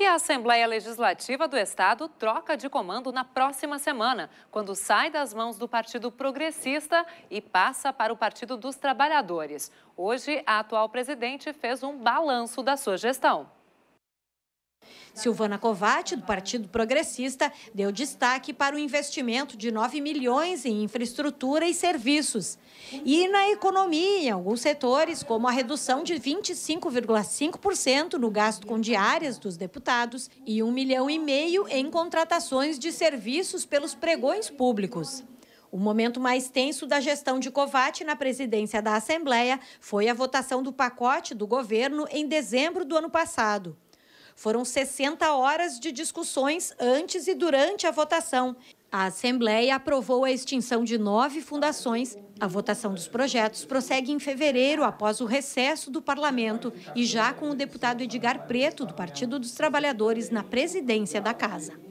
E a Assembleia Legislativa do Estado troca de comando na próxima semana, quando sai das mãos do Partido Progressista e passa para o Partido dos Trabalhadores. Hoje, a atual presidente fez um balanço da sua gestão. Silvana Covatti, do Partido Progressista, deu destaque para o investimento de 9 milhões em infraestrutura e serviços. E na economia, em alguns setores, como a redução de 25,5% no gasto com diárias dos deputados e 1 milhão e meio em contratações de serviços pelos pregões públicos. O momento mais tenso da gestão de Covatti na presidência da Assembleia foi a votação do pacote do governo em dezembro do ano passado. Foram 60 horas de discussões antes e durante a votação. A Assembleia aprovou a extinção de nove fundações. A votação dos projetos prossegue em fevereiro, após o recesso do parlamento, e já com o deputado Edgar Preto, do Partido dos Trabalhadores, na presidência da casa.